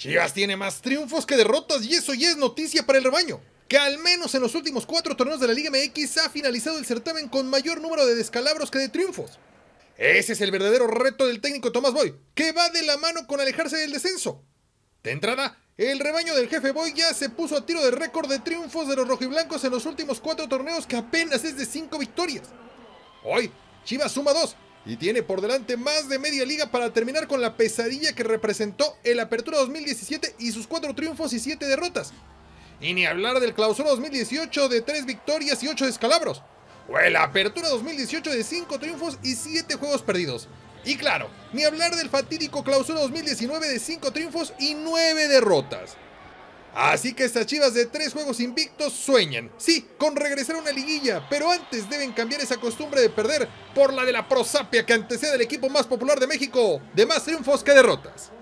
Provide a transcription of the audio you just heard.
Chivas tiene más triunfos que derrotas y eso ya es noticia para el rebaño, que al menos en los últimos cuatro torneos de la Liga MX ha finalizado el certamen con mayor número de descalabros que de triunfos. Ese es el verdadero reto del técnico Tomás Boy, que va de la mano con alejarse del descenso. De entrada, el rebaño del jefe Boy ya se puso a tiro de récord de triunfos de los rojiblancos en los últimos cuatro torneos que apenas es de cinco victorias. Hoy, Chivas suma dos y tiene por delante más de media liga para terminar con la pesadilla que representó el Apertura 2017 y sus 4 triunfos y 7 derrotas. Y ni hablar del Clausura 2018 de 3 victorias y 8 descalabros. O el Apertura 2018 de 5 triunfos y 7 juegos perdidos. Y claro, ni hablar del fatídico Clausura 2019 de 5 triunfos y 9 derrotas. Así que estas chivas de 3 juegos invictos sueñan, sí, con regresar a una liguilla, pero antes deben cambiar esa costumbre de perder por la de la prosapia que antecede al equipo más popular de México, de más triunfos que derrotas.